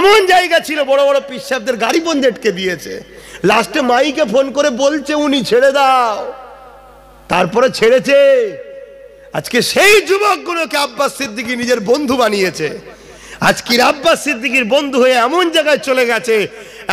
এমন জায়গা ছিল বড় বড় পিসাবদের গাড়ি বন্ধ আটকে দিয়েছে লাস্টে মাইকে ফোন করে বলছে উনি ছেড়ে দাও তারপরে ছেড়েছে আজকে সেই যুবকগুলোকে আব্বাস সিদ্দিকী নিজের বন্ধু বানিয়েছে আজকের আব্বাস সিদ্দিকির বন্ধু হয়ে এমন জায়গায় চলে গেছে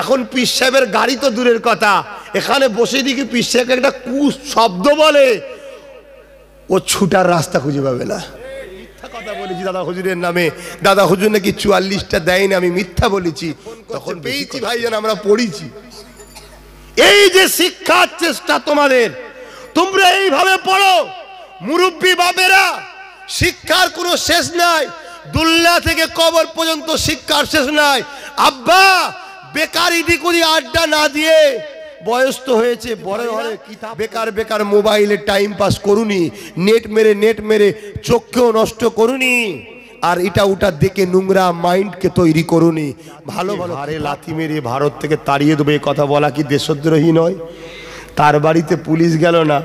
এখন পীর সাহেবের গাড়ি তো দূরের কথা এখানে বসে দিকে পীর সাহেবকে একটা কু শব্দ বলে ও ছুটার রাস্তা খুঁজে পাবে না কথা বলেছি দাদা হুজুরের নামে দাদা হুজুর নাকি চুয়াল্লিশটা দেয়নি আমি মিথ্যা বলেছি তখন পেয়েছি ভাই যেন আমরা পড়িছি এই যে শিক্ষার চেষ্টা তোমাদের তোমরা এইভাবে পড়ো মুরব্বী বাবেরা শিক্ষার কোনো শেষ নাই দুল্লা থেকে কবর পর্যন্ত শিক্ষার শেষ নাই আব্বা বেকারি ডিকুরি আড্ডা না দিয়ে বয়স তো হয়েছে বড় হয়ে বেকার বেকার মোবাইলে টাইম পাস করুনি নেট মেরে নেট মেরে চোখকেও নষ্ট করুনি আর এটা ওটা দেখে নোংরা মাইন্ডকে তৈরি করুনি ভালো ভালো আরে লাথি মেরে ভারত থেকে তাড়িয়ে দেবে কথা বলা কি দেশদ্রোহী নয় তার বাড়িতে পুলিশ গেল না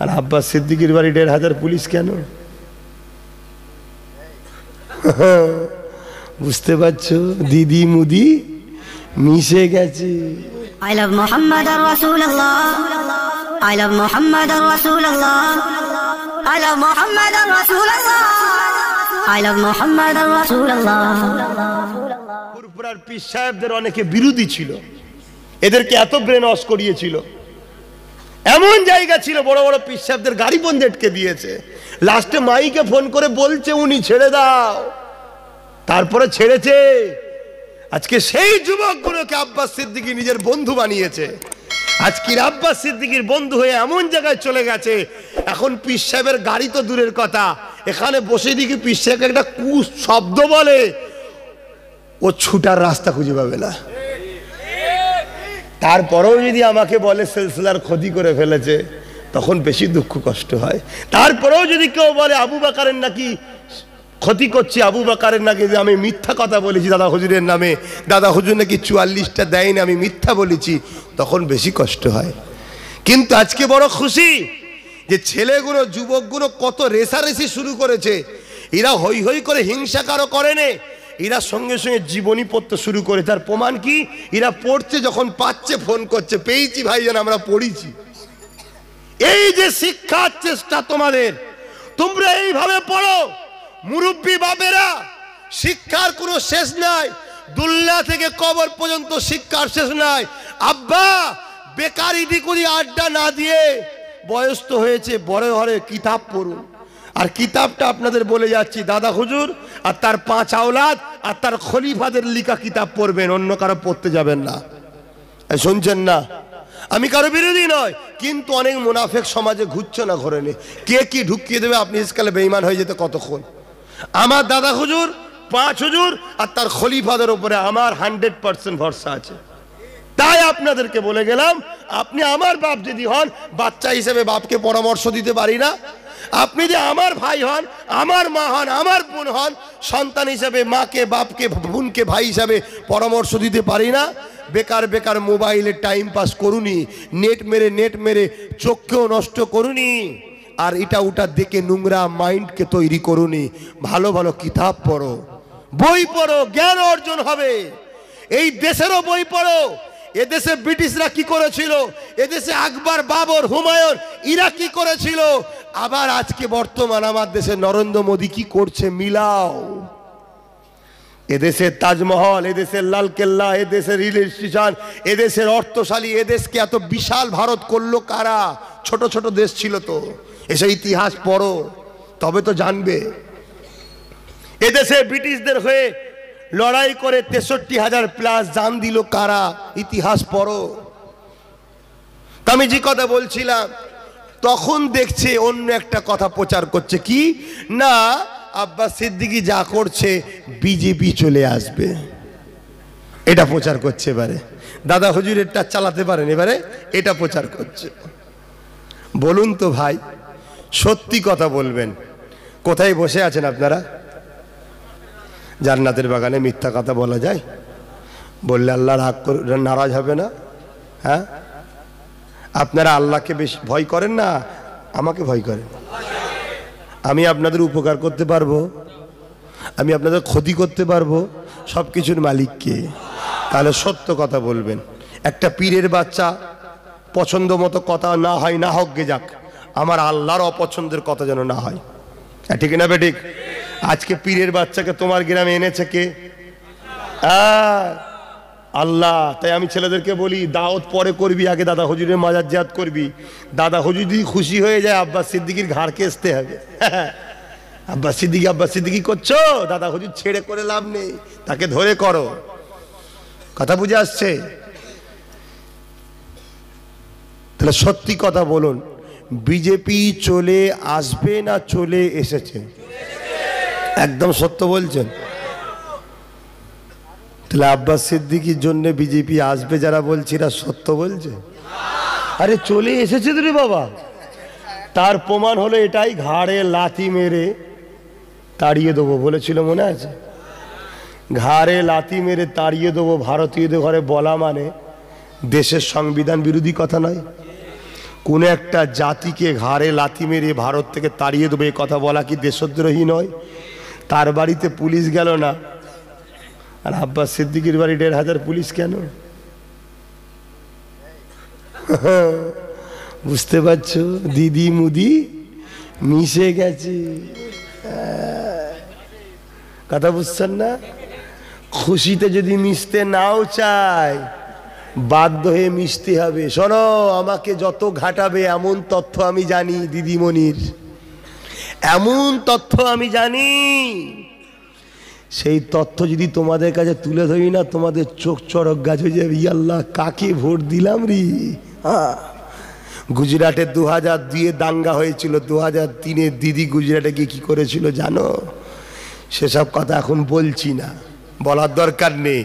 আর আব্বাস সিদ্দিকির বাড়ি দেড় হাজার পুলিশ কেন বুঝতে পারছো দিদি মুদি মিশে গেছে I love Muhammad Rasulullah. I love Muhammad Rasulullah. I love Muhammad Rasulullah. I love Muhammad Rasulullah. পুরপুরার পি সাহেবদের অনেকে বিরোধী ছিল এদেরকে এত ব্রেন অস করিয়েছিল এমন জায়গা ছিল বড় বড় পি সাহেবদের গাড়ি বন্ধ আটকে দিয়েছে লাস্টে মাইকে ফোন করে বলছে উনি ছেড়ে দাও তারপরে ছেড়েছে আজকে সেই যুবকগুলোকে আব্বাস সিদ্দিকি নিজের বন্ধু বানিয়েছে আজকের আব্বাস সিদ্দিকির বন্ধু হয়ে এমন জায়গায় চলে গেছে এখন পীর সাহেবের গাড়ি তো দূরের কথা এখানে বসে দিকে পীর সাহেবকে একটা কু শব্দ বলে ও ছুটার রাস্তা খুঁজে পাবে না তারপরেও যদি আমাকে বলে সিলসিলার ক্ষতি করে ফেলেছে তখন বেশি দুঃখ কষ্ট হয় তারপরেও যদি কেউ বলে আবু বাকারের নাকি ক্ষতি করছি আবু বাকারের নাকি যে আমি মিথ্যা কথা বলেছি দাদা হুজুরের নামে দাদা হুজুর নাকি চুয়াল্লিশটা দেয়নি আমি মিথ্যা বলেছি তখন বেশি কষ্ট হয় কিন্তু আজকে বড় খুশি যে ছেলেগুলো যুবকগুলো কত রেসারেসি শুরু করেছে এরা হই হই করে হিংসা কারো করেনে এরা সঙ্গে সঙ্গে জীবনী পড়তে শুরু করে তার প্রমাণ কি এরা পড়ছে যখন পাচ্ছে ফোন করছে পেয়েছি ভাই যেন আমরা পড়িছি এই যে শিক্ষার চেষ্টা তোমাদের তোমরা এইভাবে পড়ো মুরব্বী বাবেরা শিক্ষার কোনো শেষ নাই দুল্লা থেকে কবর পর্যন্ত শিক্ষার শেষ নাই আব্বা বেকার ইডিকুরি আড্ডা না দিয়ে বয়স তো হয়েছে বড় ঘরে কিতাব পড়ুন আর কিতাবটা আপনাদের বলে যাচ্ছি দাদা হুজুর আর তার পাঁচ আওলাদ আর তার খলিফাদের লিখা কিতাব পড়বেন অন্য কারো পড়তে যাবেন না শুনছেন না আমি কারো বিরোধী নয় কিন্তু অনেক মুনাফেক সমাজে ঘুরছে না ঘরে কে কি ঢুকিয়ে দেবে আপনি ইসকালে বেইমান হয়ে যেতে কতক্ষণ আমার দাদা হুজুর পাঁচ হুজুর আর তার খলিফাদের উপরে আমার হান্ড্রেড পার্সেন্ট ভরসা আছে তাই আপনাদেরকে বলে গেলাম আপনি আমার বাপ যদি হন বাচ্চা হিসেবে বাপকে পরামর্শ দিতে পারি না আপনি যে আমার ভাই হন আমার মা হন আমার বোন হন সন্তান হিসাবে মাকে বাপকে বোনকে ভাই হিসাবে পরামর্শ দিতে পারি না বেকার বেকার মোবাইলে টাইম পাস করুনি নেট মেরে নেট মেরে চোখকেও নষ্ট করুনি আর এটা ওটা দেখে নোংরা মাইন্ডকে তৈরি করুনি ভালো ভালো কিতাব পড়ো বই পড়ো জ্ঞান অর্জন হবে এই দেশেরও বই পড়ো এদেশে ব্রিটিশরা কি করেছিল এদেশে আকবর বাবর হুমায়ুন ইরা কি করেছিল আবার আজকে বর্তমান আমার দেশে নরেন্দ্র মোদী কি করছে মিলাও এদেশের তাজমহল এদেশের লালকেল্লা এদেশের রেল স্টেশন এদেশের অর্থশালী এদেশকে এত বিশাল ভারত করলো কারা ছোট ছোট দেশ ছিল তো এসে ইতিহাস পড়ো তবে তো জানবে এদেশে ব্রিটিশদের হয়ে লড়াই করে তেষট্টি হাজার প্লাস জান দিল কারা ইতিহাস পড়ো আমি যে কথা বলছিলাম তখন দেখছে অন্য একটা কথা প্রচার করছে কি না আব্বাস সিদ্দিকি যা করছে বিজেপি চলে আসবে এটা প্রচার করছে এবারে দাদা এটা চালাতে পারেন এবারে এটা প্রচার করছে বলুন তো ভাই সত্যি কথা বলবেন কোথায় বসে আছেন আপনারা জান্নাতের বাগানে মিথ্যা কথা বলা যায় বললে আল্লাহ রাগ নারাজ হবে না হ্যাঁ আপনারা আল্লাহকে বেশ ভয় করেন না আমাকে ভয় করেন আমি আপনাদের উপকার করতে পারবো আমি আপনাদের ক্ষতি করতে পারবো সব কিছুর মালিককে তাহলে সত্য কথা বলবেন একটা পীরের বাচ্চা পছন্দ মতো কথা না হয় না গে যাক আমার আল্লাহর অপছন্দের কথা যেন না হয় ঠিক না বেঠিক আজকে পীরের বাচ্চাকে তোমার গ্রামে এনেছে কে আল্লাহ তাই আমি ছেলেদেরকে বলি দাওয়াত পরে করবি আগে দাদা হজুরের মাজার জাত করবি দাদা হজুর যদি খুশি হয়ে যায় আব্বাস সিদ্দিকির ঘাড়কে কেসতে হবে আব্বাস সিদ্দিকি আব্বাস সিদ্দিকি করছো দাদা হজুর ছেড়ে করে লাভ নেই তাকে ধরে করো কথা বুঝে আসছে তাহলে সত্যি কথা বলুন বিজেপি চলে আসবে না চলে এসেছে একদম সত্য বলছেন তাহলে আব্বাস সিদ্দিকির জন্য বিজেপি আসবে যারা বলছে এরা সত্য বলছে আরে চলে এসেছে তো বাবা তার প্রমাণ হলো এটাই ঘাড়ে লাথি মেরে তাড়িয়ে দেবো বলেছিল মনে আছে ঘাড়ে লাথি মেরে তাড়িয়ে দেবো ভারতীয়দের ঘরে বলা মানে দেশের সংবিধান বিরোধী কথা নয় কোন একটা জাতিকে ঘাড়ে লাথি মেরে ভারত থেকে তাড়িয়ে দেবে কথা বলা কি দেশদ্রোহী নয় তার বাড়িতে পুলিশ গেল না আর আব্বাস সিদ্দিকির বাড়ি দেড় হাজার পুলিশ কেন বুঝতে পারছো দিদি মুদি মিশে গেছে কথা বুঝছেন না খুশিতে যদি মিশতে নাও চায় বাধ্য হয়ে মিশতে হবে শোনো আমাকে যত ঘাটাবে এমন তথ্য আমি জানি দিদিমণির এমন তথ্য আমি জানি সেই তথ্য যদি তোমাদের কাছে তুলে ধরি না তোমাদের চোখ চড়ক গাছ হয়ে যাবে ইয়াল্লাহ কাকে ভোট দিলাম রি হ্যাঁ গুজরাটে দু হাজার দুয়ে দাঙ্গা হয়েছিল দু হাজার তিনে দিদি গুজরাটে গিয়ে কী করেছিল জানো সেসব কথা এখন বলছি না বলার দরকার নেই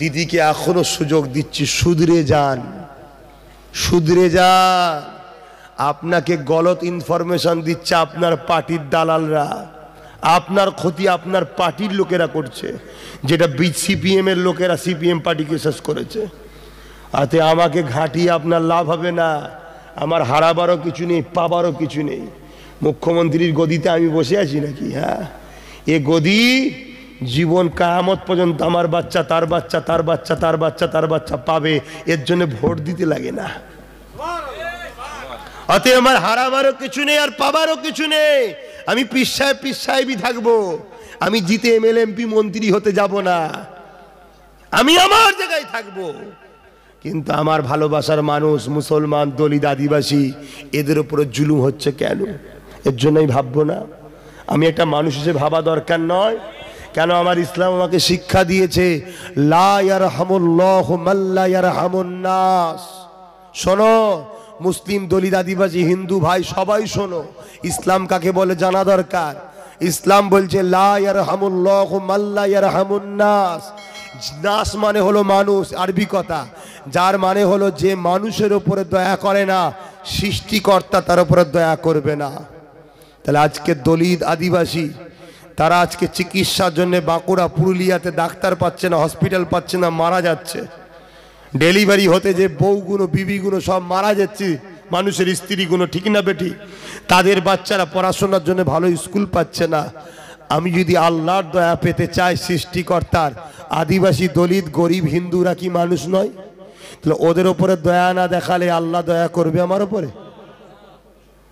দিদিকে এখনও সুযোগ দিচ্ছি সুদরে যান সুদরে যান আপনাকে গলত ইনফরমেশন দিচ্ছে আপনার পার্টির দালালরা আপনার ক্ষতি আপনার পার্টির লোকেরা করছে যেটা সিপিএম এর লোকেরা সিপিএম পার্টিকে শেষ করেছে আতে আমাকে ঘাটি আপনার লাভ হবে না আমার হারাবারও কিছু নেই পাবারও কিছু নেই মুখ্যমন্ত্রীর গদিতে আমি বসে আছি নাকি হ্যাঁ এ গদি জীবন কায়ামত পর্যন্ত আমার বাচ্চা তার বাচ্চা তার বাচ্চা তার বাচ্চা তার বাচ্চা পাবে এর জন্য ভোট দিতে লাগে না অতএব আমার হারাবারও কিছু নেই আর পাবারও কিছু নেই আমি পিসায় পিসাহেবই থাকবো আমি জিতে এমএল এমপি মন্ত্রী হতে যাব না আমি আমার জায়গায় থাকবো কিন্তু আমার ভালোবাসার মানুষ মুসলমান দলিত আদিবাসী এদের উপরে জুলুম হচ্ছে কেন এর জন্যই ভাববো না আমি একটা মানুষ হিসেবে ভাবা দরকার নয় কেন আমার ইসলাম আমাকে শিক্ষা দিয়েছে শোনো মুসলিম দলিত আদিবাসী হিন্দু ভাই সবাই শোনো ইসলাম কাকে বলে জানা দরকার ইসলাম বলছে নাস নাস মানে হলো মানুষ আরবি কথা যার মানে হলো যে মানুষের ওপরে দয়া করে না সৃষ্টিকর্তা তার উপরে দয়া করবে না তাহলে আজকে দলিত আদিবাসী তারা আজকে চিকিৎসার জন্য বাঁকুড়া পুরুলিয়াতে ডাক্তার পাচ্ছে না হসপিটাল পাচ্ছে না মারা যাচ্ছে ডেলিভারি হতে যে বউগুলো বিবিগুলো সব মারা যাচ্ছে মানুষের স্ত্রীগুলো ঠিক না বেটি তাদের বাচ্চারা পড়াশোনার জন্য ভালো স্কুল পাচ্ছে না আমি যদি আল্লাহর দয়া পেতে চাই সৃষ্টিকর্তার আদিবাসী দলিত গরিব হিন্দুরা কি মানুষ নয় তাহলে ওদের ওপরে দয়া না দেখালে আল্লাহ দয়া করবে আমার ওপরে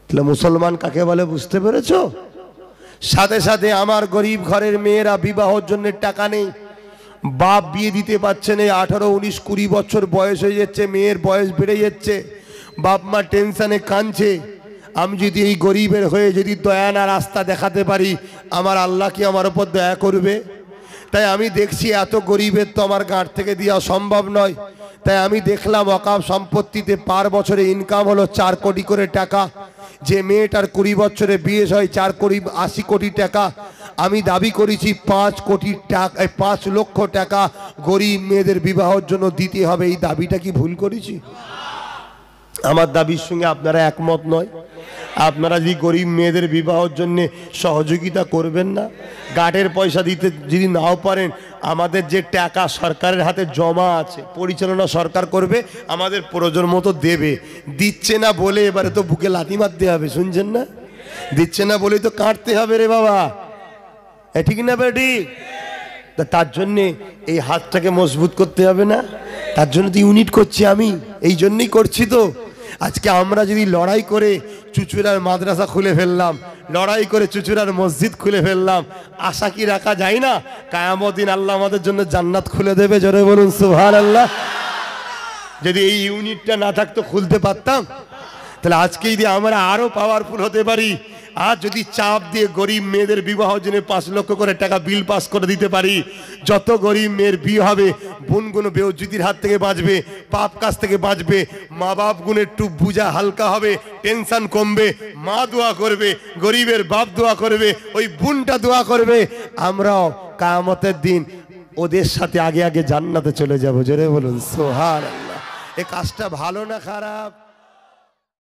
তাহলে মুসলমান কাকে বলে বুঝতে পেরেছো সাথে সাথে আমার গরিব ঘরের মেয়েরা বিবাহর জন্য টাকা নেই বাপ বিয়ে দিতে পারছে না আঠারো উনিশ কুড়ি বছর বয়স হয়ে যাচ্ছে মেয়ের বয়স বেড়ে যাচ্ছে বাপ মা টেনশানে কাঁদছে আমি যদি এই গরিবের হয়ে যদি দয়া না রাস্তা দেখাতে পারি আমার আল্লাহ কি আমার ওপর দয়া করবে তাই আমি দেখছি এত গরিবের তো আমার গাঁট থেকে দেওয়া সম্ভব নয় তাই আমি দেখলাম অকাপ সম্পত্তিতে পার বছরে ইনকাম হলো চার কোটি করে টাকা যে মেয়েটার কুড়ি বছরে বিয়ে হয় চার কোটি আশি কোটি টাকা আমি দাবি করেছি পাঁচ কোটি টাকা পাঁচ লক্ষ টাকা গরিব মেয়েদের বিবাহর জন্য দিতে হবে এই দাবিটা কি ভুল করেছি আমার দাবির সঙ্গে আপনারা একমত নয় আপনারা যদি গরিব মেয়েদের বিবাহর জন্য সহযোগিতা করবেন না গাটের পয়সা দিতে যদি নাও পারেন আমাদের যে টাকা সরকারের হাতে জমা আছে পরিচালনা সরকার করবে আমাদের প্রয়োজন মতো দেবে দিচ্ছে না বলে এবারে তো বুকে লাথি মারতে হবে শুনছেন না দিচ্ছে না বলেই তো কাটতে হবে রে বাবা ঠিক না বেটি তার জন্যে এই হাতটাকে মজবুত করতে হবে না তার জন্য তো ইউনিট করছি আমি এই জন্যই করছি তো আজকে আমরা যদি লড়াই করে চুচুরার মাদ্রাসা খুলে ফেললাম লড়াই করে চুচুরার মসজিদ খুলে ফেললাম আশা কি রাখা যায় না কায়ামদিন আল্লাহ আমাদের জন্য জান্নাত খুলে দেবে জোরে বলুন সুহার আল্লাহ যদি এই ইউনিটটা না থাকতো খুলতে পারতাম তাহলে আজকে যদি আমরা আরও পাওয়ারফুল হতে পারি আর যদি চাপ দিয়ে গরিব মেয়েদের বিবাহ জন্য পাঁচ লক্ষ করে টাকা বিল পাস করে দিতে পারি যত গরিব মেয়ের বিয়ে হবে বোনগুলো বেউজ্জুতির হাত থেকে বাঁচবে পাপ কাজ থেকে বাঁচবে মা বাপ গুণের টুপ বুঝা হালকা হবে টেনশন কমবে মা দোয়া করবে গরিবের বাপ দোয়া করবে ওই বোনটা দোয়া করবে আমরাও কামতের দিন ওদের সাথে আগে আগে জান্নাতে চলে যাবো জোরে বলুন সোহার এ কাজটা ভালো না খারাপ